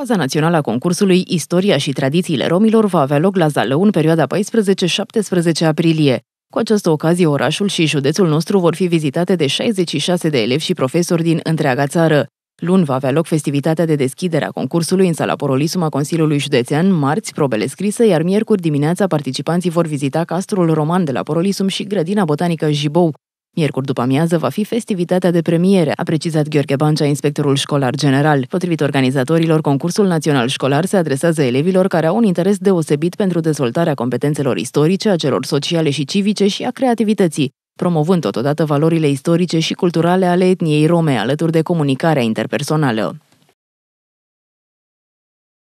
Faza națională a concursului Istoria și tradițiile romilor va avea loc la Zalău în perioada 14-17 aprilie. Cu această ocazie, orașul și județul nostru vor fi vizitate de 66 de elevi și profesori din întreaga țară. Luni va avea loc festivitatea de deschidere a concursului în sala Porolisum a Consiliului Județean, marți probele scrise, iar miercuri dimineața participanții vor vizita castrul roman de la Porolisum și grădina botanică Jibou. Miercuri după amiază va fi festivitatea de premiere, a precizat Gheorghe Bancea, inspectorul școlar general. Potrivit organizatorilor, concursul național școlar se adresează elevilor care au un interes deosebit pentru dezvoltarea competențelor istorice, a celor sociale și civice și a creativității promovând totodată valorile istorice și culturale ale etniei rome, alături de comunicarea interpersonală.